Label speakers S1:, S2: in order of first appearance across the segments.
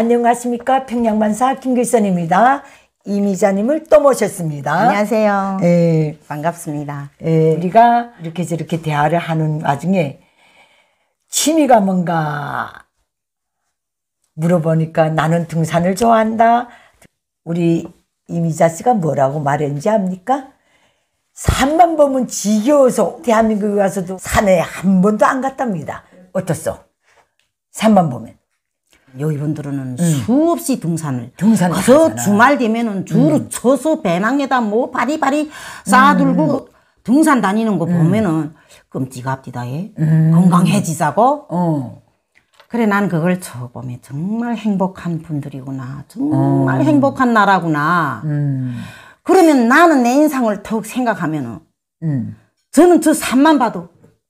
S1: 안녕하십니까 평양만사 김길선입니다. 이미자님을 또 모셨습니다. 안녕하세요. 예. 반갑습니다. 예, 우리가 이렇게 저렇게 대화를 하는 와중에 취미가 뭔가 물어보니까 나는 등산을 좋아한다. 우리 이미자 씨가 뭐라고 말했는지 압니까? 산만 보면 지겨워서 대한민국에 와서도 산에
S2: 한 번도 안 갔답니다. 어떻소? 산만 보면. 요이 분들은 음. 수없이 등산을 등산 가서 가잖아. 주말 되면은 주로 쳐서 음. 배낭에다 뭐 바리바리 쌓아들고 음. 등산 다니는 거 보면은 끔찍합디다 예. 건강해지자고 어. 그래 난 그걸 쳐보면 정말 행복한 분들이구나 정말 어. 행복한 나라구나 음. 그러면 나는 내 인상을 더욱 생각하면은 음. 저는 저 산만 봐도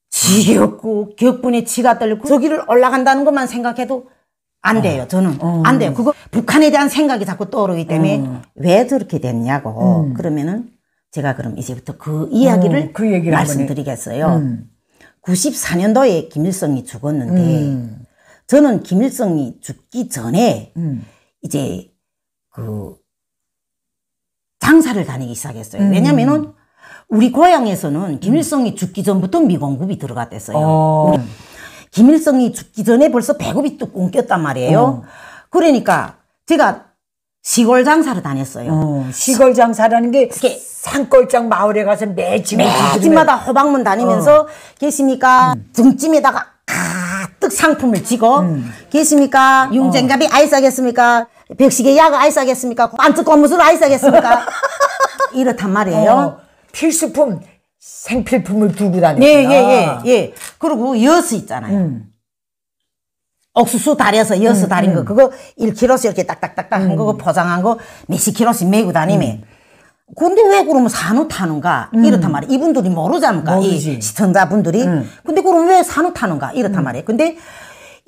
S2: 지겹고 격분에 지가 떨고 저기를 올라간다는 것만 생각해도 안 돼요. 어. 저는 어. 안 돼요. 그거 북한에 대한 생각이 자꾸 떠오르기 때문에 어. 왜 저렇게 됐냐고 음. 그러면은 제가 그럼 이제부터 그 이야기를 어, 그 말씀드리겠어요. 음. 94년도에 김일성이 죽었는데 음. 저는 김일성이 죽기 전에 음. 이제 그 장사를 다니기 시작했어요. 음. 왜냐면은 우리 고향에서는 김일성이 죽기 전부터 미공급이 들어갔댔어요. 어. 김일성이 죽기 전에 벌써 배급이 뚝 옮겼단 말이에요. 어. 그러니까 제가 시골 장사를 다녔어요. 어, 시골 장사라는 게 산골장 마을에 가서 매 집에 매 집마다 호박문 다니면서 어. 계십니까? 음. 등짐에다가 가득 상품을 지고 음. 계십니까? 융쟁갑이 어. 아이싸겠습니까? 백식의 약가 아이싸겠습니까? 반죽 고무술 아이싸겠습니까? 이렇단 말이에요. 어, 필수품 생필품을 두고 다니구나. 예, 예, 예, 예. 그리고 여수 있잖아요. 음. 옥수수 다려서 여수 음, 다린 거, 음. 그거 1kg씩 이렇게 딱딱딱딱 한 음. 거, 포장한 거 몇십 kg씩 메고 다니면. 음. 근데 왜 그러면 산후 타는가? 이렇단 말이야. 이분들이 모르잖아. 이 시청자분들이. 근데 그럼 왜 산후 타는가? 이렇단 말이야. 근데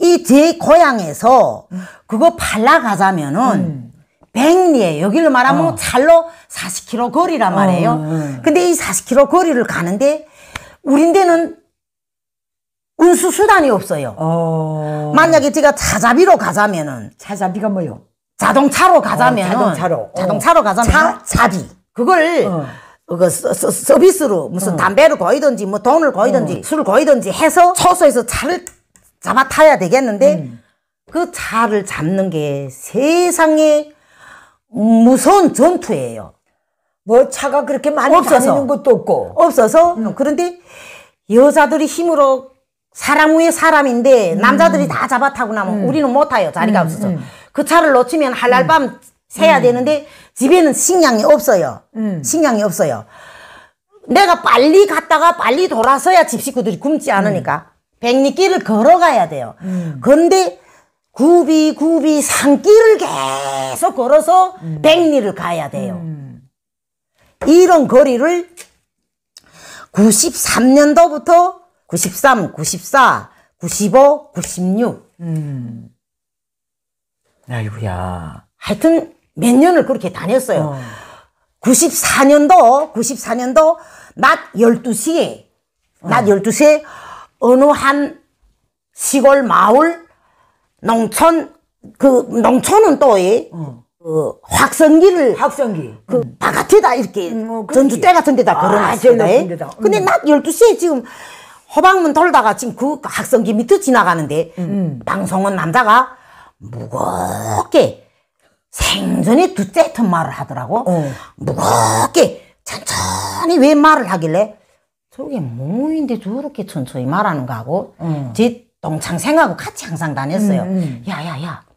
S2: 이 제 고향에서 그거 팔러 가자면은 백리에 여기를 말하면 어. 잘로 40km 거리란 어, 말이에요. 어, 어. 근데 이 40km 거리를 가는데 우린 데는 운수 수단이 없어요. 어. 만약에 제가 차자비로 가자면은 차자비가 뭐요? 자동차로 어, 가자면 자동차로 자동차로 가자면 자, 자비 그걸 그 서, 비스로 무슨 담배를 거이든지 뭐 돈을 거이든지 술을 거이든지 해서 초소에서 차를 잡아 타야 되겠는데 음. 그 차를 잡는 게 세상에 무서운 전투예요. 뭐 차가 그렇게 많이 없어서. 다니는 것도 없고 없어서 음. 그런데 여자들이 힘으로 사람 위에 사람인데 음. 남자들이 다 잡아타고 나면 뭐 음. 우리는 못 타요 자리가 음, 없어서 음. 그 차를 놓치면 할날 음. 밤 새야 되는데 집에는 식량이 없어요 식량이 없어요 내가 빨리 갔다가 빨리 돌아서야 집 식구들이 굶지 않으니까 백리길을 걸어가야 돼요 근데 굽이 굽이 산길을 계속 걸어서 음. 백리를 가야 돼요. 음. 이런 거리를 93년도부터 93, 94, 95, 96. 음.
S1: 아이고야.
S2: 하여튼 몇 년을 그렇게 다녔어요. 어. 94년도, 94년도 낮 12시에, 낮 12시에 어. 어느 한 시골 마을 농촌 그 농촌은 또이 어. 그 확성기를 확성기 그 음. 바깥에다 이렇게 음, 뭐 전주대 같은 데다 아, 걸어놨습니다. 아, 근데 낮 12시에 지금 호박문 돌다가 지금 그확성기 밑에 지나가는데 음. 음. 방송은 남자가 무겁게 생전에 두째 턴 말을 하더라고. 어. 무겁게 천천히 왜 말을 하길래 저게 뭐인데 저렇게 천천히 말하는가 하고 어. 제 동창생하고 같이 항상 다녔어요. 야야야. 음, 음.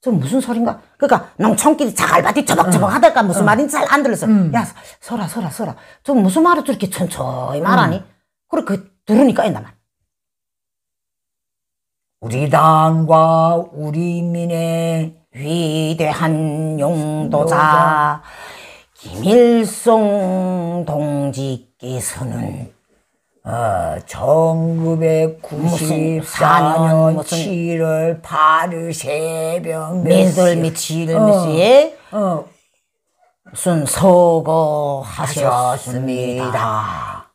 S2: 저 무슨 소린가? 그러니까 농촌끼리 자갈밭이 저벅저벅 음. 하다가 무슨 말인지 잘 안 들렸어. 음. 야, 서라, 서라, 서라. 저 무슨 말을 저렇게 천천히 말하니? 그래, 그, 들으니까 옛날 말.
S1: 우리 당과
S2: 우리 민의 위대한 용도자 김일성 동지께서는 아, 어, 1994년
S1: 7월 8일 새벽 민들 며칠 며시에
S2: 어, 어. 순 서거하셨습니다.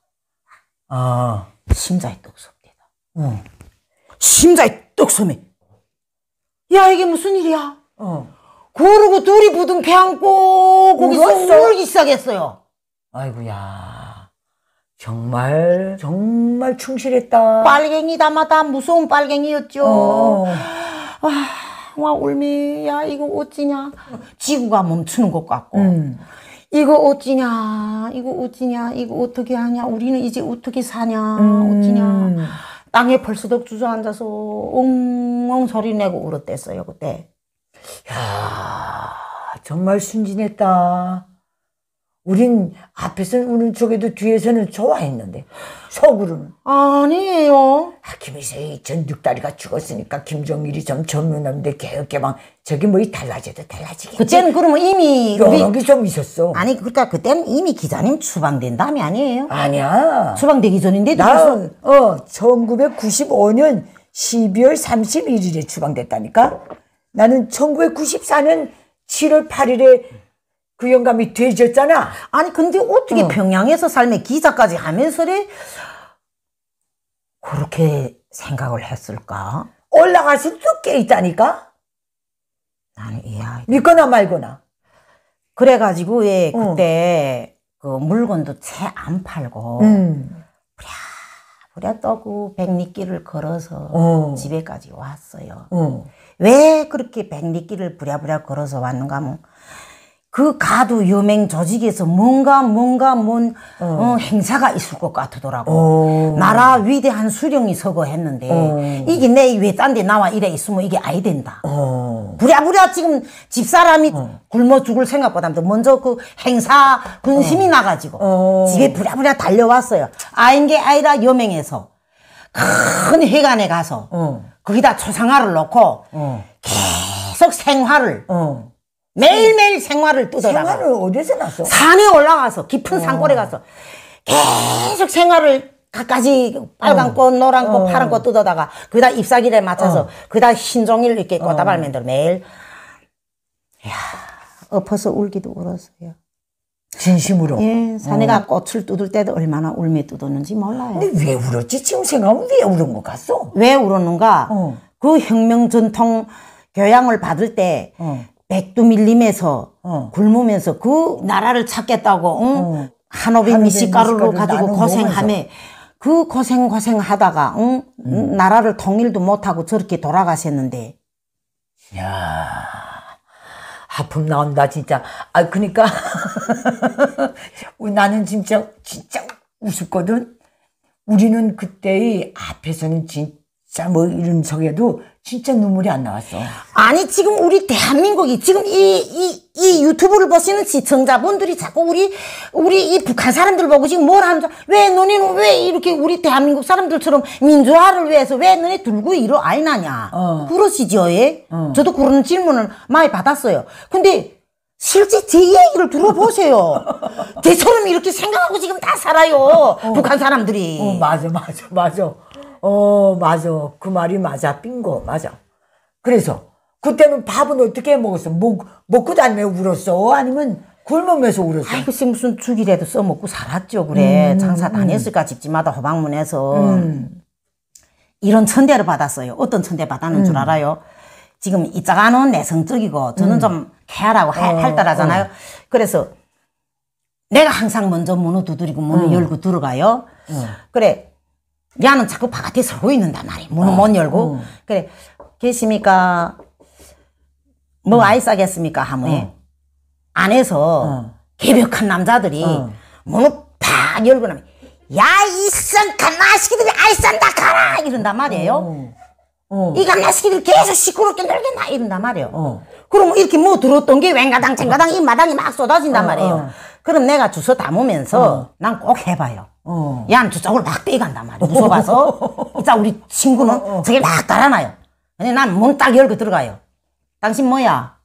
S2: 어. 심자에 똑섭니다. 응. 심자에 똑섬이. 야 이게 무슨 일이야? 어. 고르고 둘이 부둥켜 안고 거기서 울기 시작했어요.
S1: 아이고야. 정말 정말
S2: 충실했다. 빨갱이다마다 무서운 빨갱이였죠. 어. 아, 와 울미 야 이거 어찌냐 지구가 멈추는 것 같고 음. 이거 어찌냐 이거 어찌냐 이거 어떻게 하냐 우리는 이제 어떻게 사냐 음. 어찌냐 땅에 벌스덕 주저앉아서 엉엉 소리 내고 울었댔어요 그때. 야 정말 순진했다.
S1: 우린 앞에서는 우는 쪽에도 뒤에서는 좋아했는데 속으로는
S2: 아니에요. 아,
S1: 김일성이 전육다리가 죽었으니까 김정일이 좀 전문한데 개혁개방 저기 뭐 달라져도 달라지겠지. 그때
S2: 그러면 이미 여러 게좀 있었어. 아니 그러니까 그때 이미 기자님 추방된 다음이 아니에요? 아니야. 추방되기 전인데 나어
S1: 1995년 12월 31일에 추방됐다니까. 나는 1994년 7월 8일에 그 영감이
S2: 돼졌잖아. 아니 근데 어떻게 어. 평양에서 삶의 기자까지 하면서래 그렇게 생각을 했을까? 올라갈 수도 꽤 있다니까. 나는 이야. 믿거나 말거나. 그래가지고 예 어. 그때 그 물건도 채 안 팔고 음. 부랴부랴 떠고 백리길을 걸어서 어. 집에까지 왔어요. 어. 왜 그렇게 백리길을 부랴부랴 걸어서 왔는가 하면 그 가두 여맹 조직에서 뭔가 뭔가 뭔 어. 어, 행사가 있을 것 같더라고. 오. 어. 나라 위대한 수령이 서거했는데 오. 어. 이게 내 위에 딴데 나와 이래 있으면 이게 아이 된다. 오. 어. 부랴부랴 지금 집사람이 어. 굶어 죽을 생각보다 먼저 그 행사 근심이 나가지고 집에 부랴부랴 달려왔어요. 아인 게 아니라 여맹에서 큰회관에 가서 거기다 초상화를 놓고 계속 생화를 매일매일 생활을 뜯어다가 생활을 어디서 났어? 산에 올라가서 깊은 어. 산골에 가서 계속 생활을 갖가지 빨간 어. 꽃, 노란 꽃, 어. 파란 꽃 뜯어다가 그다 잎사귀를 맞춰서 그다 흰종일 이렇게 꽃다발 만들어 매일 야 엎어서 울기도 울었어요. 진심으로. 예, 사내가 어. 꽃을 뜯을 때도 얼마나 울며 뜯었는지 몰라요. 근데 왜 울었지? 지금 생각하면 왜 울은 것 같소? 왜 울었는가? 어. 그 혁명 전통 교양을 받을 때 어. 백두밀림에서 어. 굶으면서 그 나라를 찾겠다고 응? 어. 한오백 미식가루로 가지고 고생하며 그 고생 고생하다가 응? 음. 나라를 통일도 못하고 저렇게 돌아가셨는데
S1: 야 아픔 나온다 진짜 아 그러니까 나는 진짜 진짜 웃었거든 우리는 그때의 앞에서는 진짜 진짜 뭐 이런 저에도 진짜 눈물이 안 나왔어.
S2: 아니, 지금 우리 대한민국이 지금 이, 이, 이 유튜브를 보시는 시청자분들이 자꾸 우리, 우리 이 북한 사람들 보고 지금 뭘 하는 줄, 왜 너네는 왜 이렇게 우리 대한민국 사람들처럼 민주화를 위해서 왜 너네 들고 이러 아이나냐. 어. 그러시죠, 예? 어. 저도 그런 질문을 많이 받았어요. 근데 실제 제 얘기를 들어보세요. 대처럼 이렇게 생각하고 지금 다 살아요. 어. 북한 사람들이. 어, 맞아,
S1: 맞아, 맞아. 어, 맞아. 그 말이 맞아. 빙고, 맞아. 그래서,
S2: 그때는 밥은 어떻게 먹었어? 먹, 먹고 다니며 울었어? 아니면 굶으면서 울었어? 아이, 글쎄, 무슨 죽이라도 써먹고 살았죠. 그래. 음, 음. 장사 다녔을까? 음. 집집마다 호박문에서 음. 이런 천대를 받았어요. 어떤 천대 받았는 줄 음. 알아요? 지금 이 작아는 내성적이고, 저는 음. 좀쾌활라고 어, 활달하잖아요. 어. 그래서, 내가 항상 먼저 문을 두드리고 문을 어. 열고 들어가요. 어. 그래. 야는 자꾸 바깥에 서고 있는단 말이야. 문을 아, 못 열고. 어. 그래, 계십니까? 뭐 어. 아이싸겠습니까 하면 어. 안에서 어. 개벽한 남자들이 어. 문을 팍 열고 나면 야, 이쌍 갓나시기들이 아이싼다 가라! 이런단 말이에요. 이갓나시기들 계속 시끄럽게 놀게나 이런단 말이에요. 그러면 뭐 이렇게 뭐 들었던 게 왠가당 쟁가당 이 마당이 막 쏟아진단 말이에요. 그럼 내가 주워 담으면서 난 꼭 해봐요. 어. 야는 저쪽으로 막 떼간단 말이야. 무서워서. 이따 우리 친구는 어, 어. 저게 막달아놔요 근데 난 문 딱 열고 들어가요. 당신 뭐야?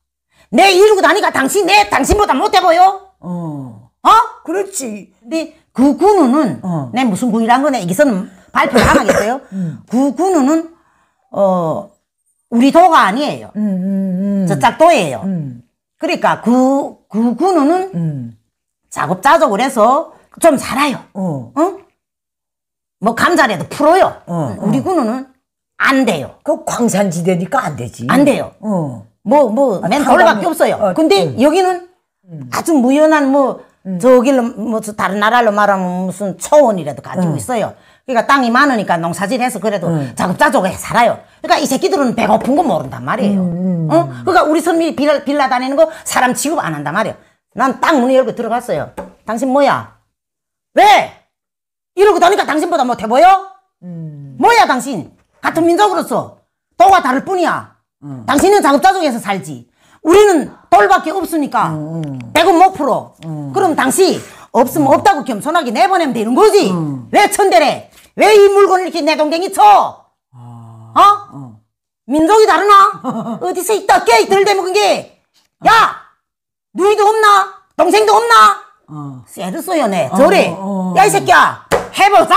S2: 내 이러고 다니까 당신 내 당신보다 못해 보여? 어. 어? 그렇지. 근데 그 군우는, 어. 내 무슨 군이란 거네. 여기서는 발표를 안 하겠어요. 음. 그 군우는, 어, 우리 도가 아니에요. 음, 음, 음. 저짝 도예요. 음. 그러니까 그, 그 군우는 음. 작업자족을 해서 좀 살아요. 어. 응? 뭐 감자라도 풀어요. 어, 어. 우리 군은 안 돼요. 그 광산지대니까 안 되지. 안 돼요. 어. 뭐, 뭐, 아, 맨 돌밖에 없어요. 어, 근데 음. 여기는 음. 아주 무연한 뭐, 음. 저길로, 뭐, 다른 나라로 말하면 무슨 초원이라도 가지고 어. 있어요. 그러니까 땅이 많으니까 농사질 해서 그래도 어. 자급자족해 살아요. 그러니까 이 새끼들은 배고픈 거 모른단 말이에요. 음, 음, 어? 그러니까 우리 섬이 빌라, 빌라 다니는 거 사람 취급 안 한단 말이에요. 난 땅 문에 열고 들어갔어요. 당신 뭐야? 왜? 이러고 다니까 당신보다 못해 보여? 음. 뭐야 당신? 같은 민족으로서 도가 다를 뿐이야. 음. 당신은 작업자중에서 살지. 우리는 돌밖에 없으니까 음. 대금 음. 못 풀어. 음. 그럼 당신 없으면 음. 없다고 겸손하게 내보내면 되는 거지. 왜 천대래? 왜 이 물건을 이렇게 내 동댕이 쳐? 아... 어? 어. 민족이 다르나? 어디서 있다 깨 들대먹은 게. 야! 아. 누이도 없나? 동생도 없나? 어. 쇠를 써요네. 저래. 어, 어, 야, 이 새끼야! 해보자!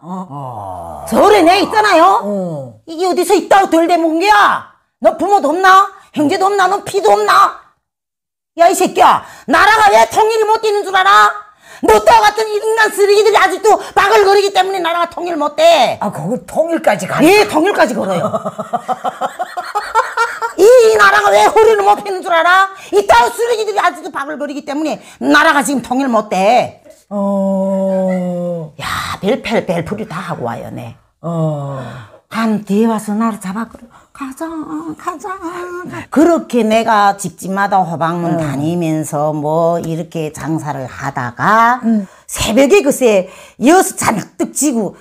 S2: 어. 어. 어. 저래, 내 있잖아요? 이게 어디서 있다고 덜 대먹은 게야? 너 부모도 없나? 형제도 없나? 너 피도 없나? 야, 이 새끼야! 나라가 왜 통일이 못 되는 줄 알아? 너또 같은 인간 쓰레기들이 아직도 바글거리기 때문에 나라가 통일 못 돼. 아, 그걸 통일까지 가? 예, 통일까지 걸어요. 이 나라가 왜 허리를 못 피는 줄 알아? 이따위 쓰레기들이 아직도 밥을 버리기 때문에 나라가 지금 통일 못 돼. 어. 야, 별별 별풀이 다 하고 와요, 네. 어. 한 뒤에 와서 나를 잡아끌어. 가자, 가자. 그렇게 내가 집집마다 호박문 음. 다니면서 뭐 이렇게 장사를 하다가 음. 새벽에 그새 여섯 잔뜩 지고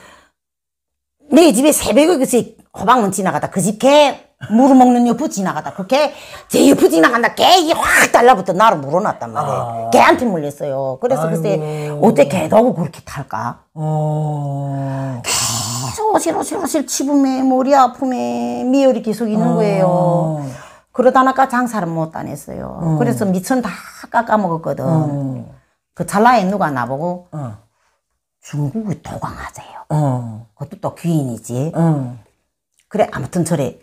S2: 내 집에 새벽에 그새 호박문 지나가다 그집개 물을 먹는 옆으 지나가다 그렇게 제옆으 지나간다 개이 확 달라붙어 나를 물어놨단 말이에요 아. 개한테 물렸어요 그래서 아이 글쎄 어째 개도 고 그렇게 탈까 어. 계속 오실오실오실 치부매 머리 아픔에 미열이 계속 있는 어. 거예요 그러다 나까 장사를 못 다녔어요 어. 그래서 미천 다 깎아먹었거든 어. 그 잘라에 누가 나보고 어. 중국의 도강하세요 어. 그것도 또 귀인이지 어. 그래 아무튼 저래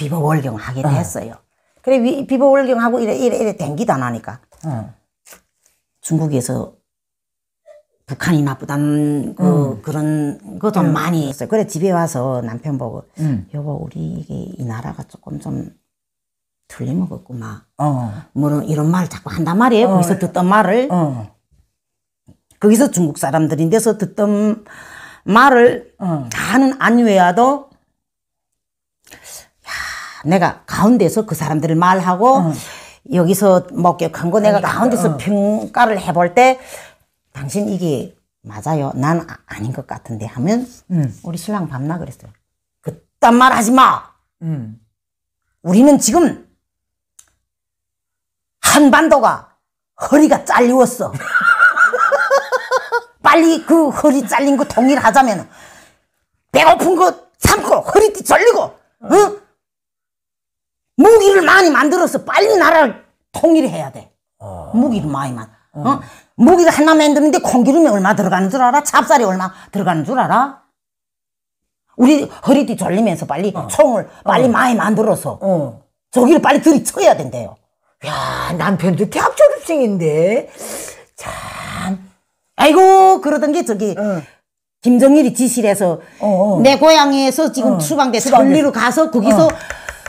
S2: 비보월경 하게 어. 됐어요. 그래 비보월경하고 이래 이래 이래 댕기다 나니까 어. 중국에서 북한이 나쁘다는 그, 음. 그런 예. 것도 음. 많이 있어요 그래 집에 와서 남편 보고 음. 여보 우리 이게 이 나라가 조금 좀 틀림없구만. 어. 뭐 이런 말 자꾸 한단 말이에요. 어. 거기서 듣던 말을 어. 거기서 중국 사람들인데서 듣던 말을 어. 다는 안외야도 내가 가운데서 그 사람들을 말하고 어. 여기서 목격한 거 내가 가운데서 어. 평가를 해 볼 때 당신 이게 맞아요. 난 아, 닌것 같은데 하면 음. 우리 신랑 밤나 그랬어요. 그딴 말 하지 마. 음. 우리는 지금 한반도가 허리가 잘리웠어. 빨리 그 허리 잘린 거 동일하자면 배고픈 거 참고 허리띠 졸리고 응? 많이 만들어서 빨리 나라를 통일해야 돼. 아. 어. 무기도 많이만. 어. 어? 무기를 하나 만드는데 콩기름이 얼마 들어가는 줄 알아? 찹쌀이 얼마 들어가는 줄 알아? 우리 허리띠 졸리면서 빨리 어. 총을 빨리 어. 많이 만들어서 어. 저기를 빨리 들이쳐야 된대요. 야 남편도 대학 졸업생인데 참 아이고 그러던 게 저기 김정일이 지시해서 내 고향에서 지금 추방돼 천리로 가서 거기서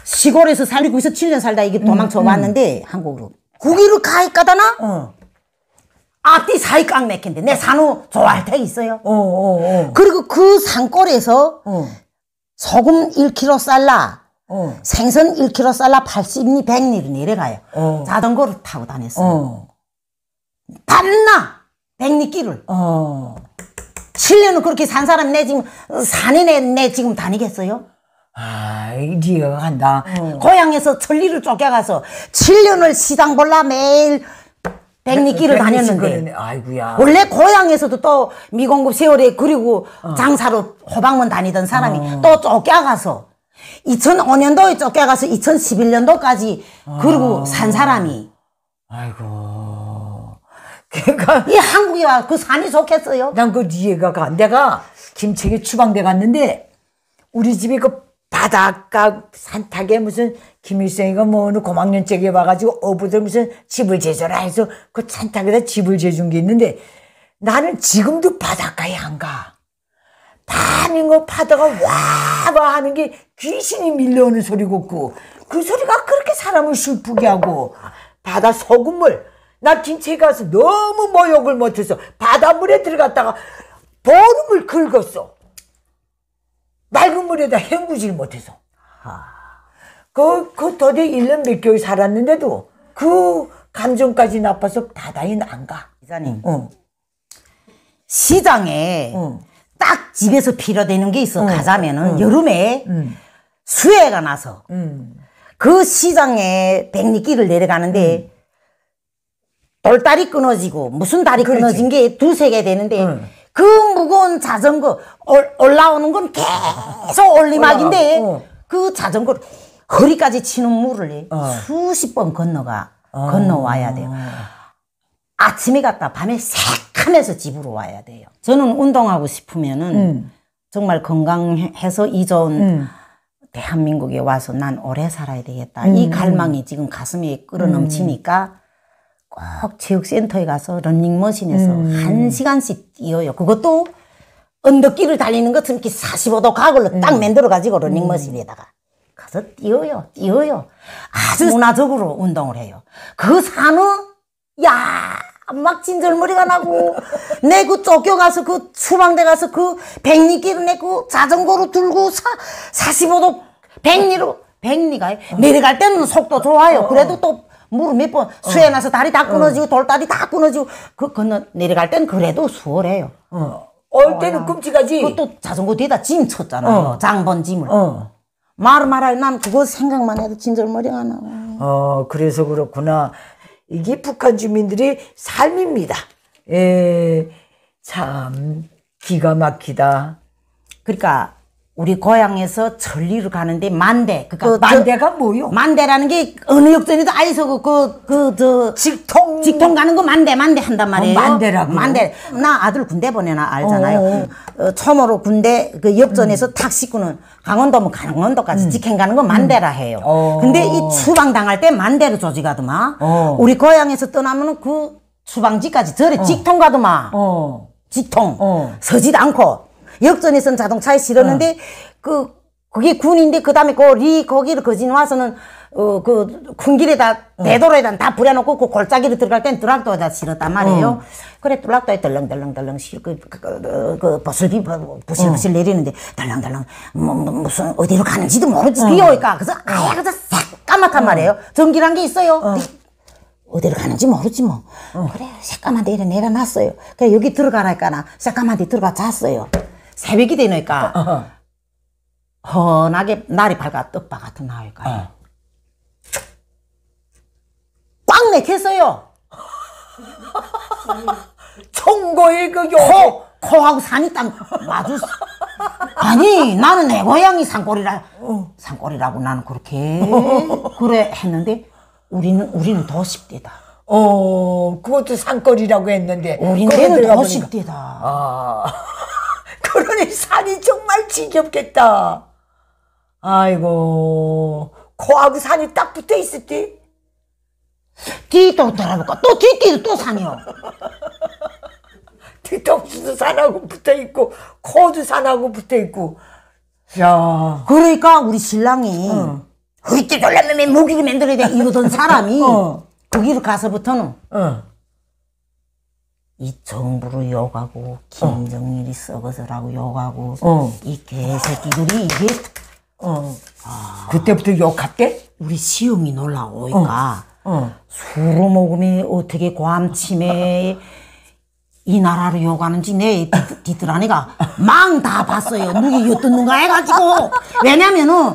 S2: 시골에서 살고 있어 7년 살다 이게 음, 도망쳐 음. 왔는데 한국으로 고기로 가이 까다나 어. 앞뒤 사이 깡맥인데내 산후 좋아할 테 있어요. 어, 어, 어. 그리고 그 산골에서 어. 소금 1kg 쌀라 어. 생선 1kg 쌀라 80리 100리로 내려가요. 자전거를 타고 다녔어요. 밤나 100리 길을. 7년을 그렇게 산 사람 내 지금 산에 내, 내 지금 다니겠어요? 아, 이리어 한다. 음. 어. 고향에서 천리를 쫓겨가서 7년을 시장 볼라 매일 백리길을 다녔는데
S1: 아이고야. 원래
S2: 고향에서도 또 미공급 세월에 그리고 어. 장사로 호방문 다니던 사람이 어. 또 쫓겨가서 2005년도에 쫓겨가서 2011년도까지 어. 그리고 산 사람이 아이고 그니까이 한국이 야그 산이 좋겠어요? 난그 이해가 가. 내가 김책에
S1: 추방돼 갔는데 우리 집이 그 바닷가 산타게 무슨 김일성이가 뭐 어느 고막년째에 와가지고 어부들 무슨 집을 제조라 해서 그산타게다 집을 제준 게 있는데 나는 지금도 바닷가에 안 가. 파인거 파다가 와와 하는 게 귀신이 밀려오는 소리고 그, 그 소리가 그렇게 사람을 슬프게 하고 바다 소금물 나 김치에 가서 너무 모욕을 못해서 바닷물에 들어갔다가 보름을 긁었어. 맑은 물에다 헹구질 못해서. 그, 그 도대 1년 몇 개월 살았는데도 그 감정까지 나빠서 다다인안
S2: 가. 이사님. 응. 시장에 응. 딱 집에서 필요되는 게 있어. 응. 가자면은 여름에 수해가 나서 그 시장에 백리길을 내려가는데 돌다리 끊어지고 무슨 다리 그렇지. 끊어진 게 두세 개 되는데 그 무거운 자전거 올, 올라오는 건 계속 올리막인데 어. 그 자전거를 허리까지 치는 물을 어. 수십 번 건너가 어. 건너와야 돼요. 아침에 갔다 밤에 새카면서 집으로 와야 돼요. 저는 운동하고 싶으면은 음. 정말 건강해서 이전 음. 대한민국에 와서 난 오래 살아야 되겠다. 음. 이 갈망이 지금 가슴에 끌어넘치니까 음. 꼭 체육센터에 가서 런닝머신에서 음. 한 시간씩 뛰어요. 그것도 언덕길을 달리는 것처럼 이렇게 45도 각으로 음. 딱 만들어 가지고 런닝머신에다가 음. 가서 뛰어요, 뛰어요. 아주 문화적으로 운동을 해요. 그 산은 야. 막 진절머리가 나고 내 그 쫓겨 가서 그 추방대 가서 그 백리길을 내고 그 자전거로 들고 사, 45도 백리로 백리가 어. 내려갈 때는 속도 좋아요. 어, 그래도 어. 또 물을 몇번수에 나서 어. 다리 다 끊어지고 어. 돌다리 다 끊어지고 그 건너 내려갈 땐 그래도 수월해요. 올 어. 때는 끔찍하지. 그것도 자전거 뒤에다 짐 쳤잖아요. 장본 짐을. 말을 말아요. 난 그거 생각만 해도 진절머리가 나. 어, 그래서 그렇구나. 이게 북한 주민들의 삶입니다. 에, 예, 참, 기가 막히다. 그러니까, 우리 고향에서 천리로 가는데 만대. 그니까그 만대가 뭐요? 만대라는 게 어느 역전에도 아니서 그그저 직통 직통 가는 거 만대 만대 한단 어, 말이에요. 어, 만대라고. 만대. 나 아들 군대 보내나 알잖아요. 어. 어, 어 처음으로 군대 그 역전에서 음. 탁 씻고는 강원도면 강원도까지 음. 직행 가는 거 만대라 음. 해요. 어. 근데 이 추방 당할 때 만대로 조직하더만. 어. 우리 고향에서 떠나면 은그 추방지까지 저래 어. 직통 가더만. 어. 직통 어. 서지도 않고 역전에선 자동차에 실었는데 어. 그 그게 군인데 그다음에 그리 거기를 거진 와서는 어 그 군길에다 어. 대도로에다 다 부려놓고 그골짜기를 들어갈 땐 드락도에다 실었단 말이에요. 응. 어. 그래 드락도에 덜렁덜렁덜렁 실 그 그, 그, 그, 그, 버슬비 부실부실 내리는데 덜렁덜렁 뭐, 뭐, 무슨 어디로 가는지도 모르지 비 응. 오니까 그래서 아야그저서싹 까맣단 말이에요. 전기란 게 있어요. 네. 어디로 가는지 모르지 뭐. 그래 새까만 데를 내려놨어요. 그래 여기 들어가라니까나 새까만 데 들어가 잤어요. 새벽이 되니까 어, 어. 헌하게 날이 밝아 떡바 같은 나이까 어. 꽉 내켰어요. 총고의 그 코, 코하고 산이 딱 마주서 아니 나는 내 고향이 산골이라 어. 산골이라고 나는 그렇게 어. 그래 했는데 우리는 우리는 도시대다. 어 그것도 산골이라고
S1: 했는데 우리는 도시대다. 아. 이 산이 정말 지겹겠다. 아이고, 코하고 산이 딱 붙어 있을 때. 뒤또 돌아볼까? 또 뒤뒤도 또 산이요. 뒤통수도 산하고 붙어 있고, 코도 산하고 붙어
S2: 있고. 야. 그러니까 우리 신랑이 어. 어이때 졸라매매 무기를 만들어야 돼 이러던 사람이 어. 거기로 가서부터는 어. 이정부를 욕하고 어. 김정일이 썩어서라고 욕하고 어. 이 개새끼들이 이게 어. 아. 그때부터 욕할게? 우리 시험이 놀라오니까 술을 어. 어. 먹으면 어떻게 고함 치매 이 나라를 욕하는지 내 뒤- 뒤뜰아내가 망 다 봤어요. 누기 엿듣는가 해가지고 왜냐면은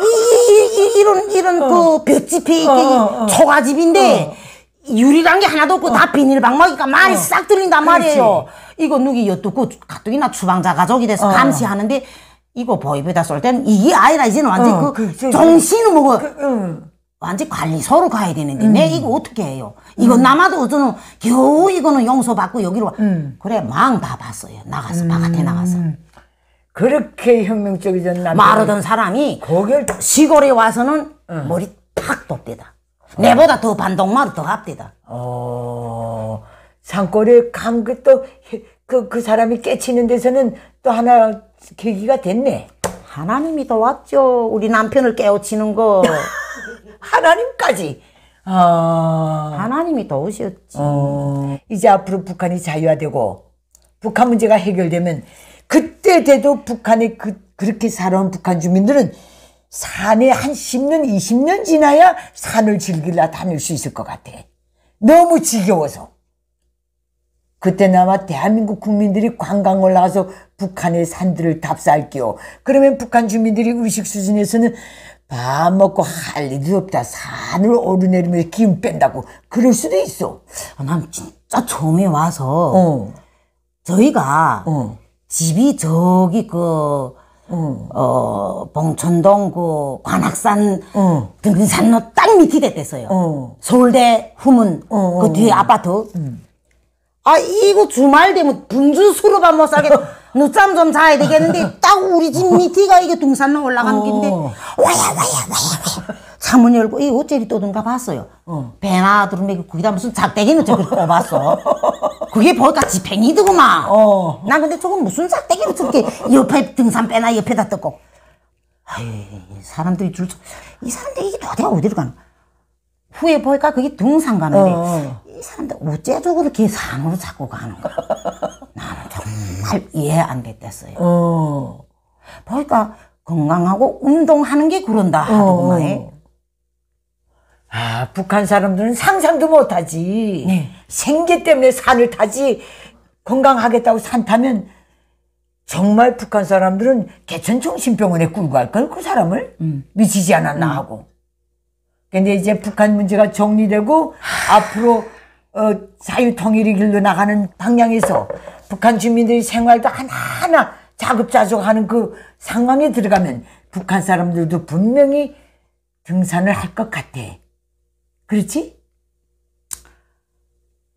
S2: 이, 이- 이, 런 이런 그볕집에 이게 초가집인데 유리란 게 하나도 없고 어. 다 비닐방망이니까 말이 어. 싹 들린단 말이에요. 그렇지. 이거 누기 여쭙고 가뜩이나 주방자 가족이 돼서 어. 감시하는데 이거 보이베다 쏠 때는 이게 아니라 이제는 완전 어. 그, 그, 그, 그 정신을 먹어. 그, 응. 완전 관리소로 가야 되는데 음. 내 이거 어떻게 해요? 이거 음. 남아도 어쩌는 겨우 이거는 용서받고 여기로 음. 그래 망 다 봤어요. 나가서 음. 바깥에 나가서. 그렇게 혁명적이던 남 말하던 사람이 거길 시골에 와서는 어. 머리 탁돕대다 내보다 더 반동마도 더 합디다. 어,
S1: 산골에 간 것도 그, 그, 그 사람이 깨치는 데서는 또 하나
S2: 계기가 됐네. 하나님이 도왔죠. 우리 남편을 깨우치는 거. 하나님까지. 아, 하나님이 도우셨지. 어,
S1: 이제 앞으로 북한이 자유화되고 북한 문제가 해결되면 그때 돼도 북한의 그, 그렇게 살아온 북한 주민들은 산에 한 10년, 20년 지나야 산을 즐기려 다닐 수 있을 것 같아. 너무 지겨워서. 그때나마 대한민국 국민들이 관광을 나와서 북한의 산들을 답살게요. 그러면 북한 주민들이 의식 수준에서는 밥 먹고 할일도 없다. 산을 오르내리며 기운 뺀다고. 그럴 수도 있어. 아, 난 진짜
S2: 처음에 와서 어. 저희가 어. 집이 저기 그 어. 어 봉천동 그 관악산 어. 등산로 딱 밑이 됐댔어요. 어. 서울대 후문 어. 어 그 뒤에 어. 아파트. 음. 아 이거 주말 되면 분주 수로 밥못 사게 늦잠 좀 자야 되겠는데 딱 우리 집 밑이가 이게 등산로 올라가는 길인데 와야 와야 와야 와야 사문 열고 이 옷자리 떠든가 봤어요. 어. 배나 들루매기 거기다 무슨 작대기는 저걸 뽑았어. 그게 보니까 지팽이더구만. 어. 난 근데 저건 무슨 작대기로 저렇게 옆에 등산 배나 옆에다 뜯고. 아이 사람들이 줄, 이 사람들이 이게 도대체 어디로 가는 후에 보니까 그게 등산 가는데 어. 어. 이 사람들 어째 저거를 게 산으로 자꾸 가는 거야. 나는 정말 이해 안 됐댔어요. 어. 보니까 건강하고 운동하는 게 그런다 어, 어. 하더구만. 어.
S1: 아, 북한 사람들은 상상도 못하지. 네. 생계 때문에 산을 타지 건강하겠다고 산 타면 정말 북한 사람들은 개천 중심병원에 끌고 갈걸그 사람을 음. 미치지 않았나 음. 하고. 근데 이제 북한 문제가 정리되고 하... 앞으로 어, 자유통일의 길로 나가는 방향에서 북한 주민들이 생활도 하나하나 자급자족하는 그 상황에 들어가면 북한 사람들도 분명히 등산을 할
S2: 것 같아. 그렇지?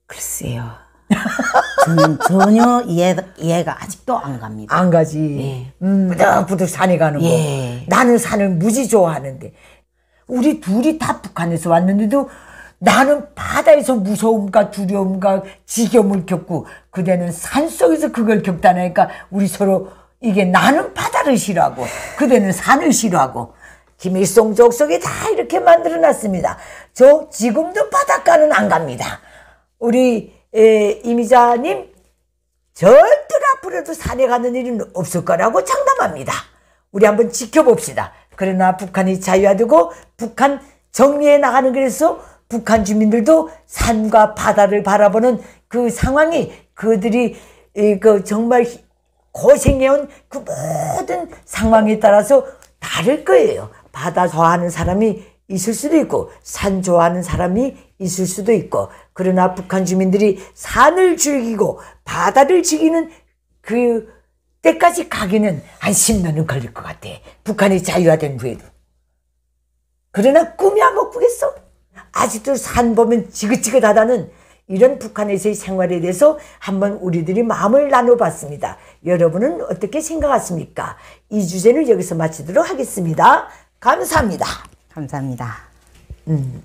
S2: 글쎄요. 저는 전혀 이해, 이해가 아직도 안 갑니다. 안 가지. 네.
S1: 음, 부들부들 산에 가는 예. 거. 나는 산을 무지 좋아하는데. 우리 둘이 다 북한에서 왔는데도 나는 바다에서 무서움과 두려움과 지겨움을 겪고 그대는 산속에서 그걸 겪다니까 우리 서로 이게 나는 바다를 싫어하고 그대는 산을 싫어하고 김일성 족속이 다 이렇게 만들어 놨습니다. 저 지금도 바닷가는 안 갑니다. 우리 에, 이미자님 절대 앞으로도 산에 가는 일은 없을 거라고 장담합니다. 우리 한번 지켜봅시다. 그러나 북한이 자유화되고 북한 정리해 나가는 그래서 북한 주민들도 산과 바다를 바라보는 그 상황이 그들이 그 정말 고생해온 그 모든 상황에 따라서 다를 거예요. 바다 좋아하는 사람이 있을 수도 있고 산 좋아하는 사람이 있을 수도 있고 그러나 북한 주민들이 산을 즐기고 바다를 즐기는 그 때까지 가기는 한 10년은 걸릴 것 같아. 북한이 자유화된 후에도. 그러나 꿈이 안 먹꾸겠어. 아직도 산 보면 지긋지긋하다는 이런 북한에서의 생활에 대해서 한번 우리들이 마음을 나눠봤습니다. 여러분은 어떻게 생각하십니까? 이 주제는 여기서 마치도록 하겠습니다. 감사합니다. 감사합니다.
S2: 음.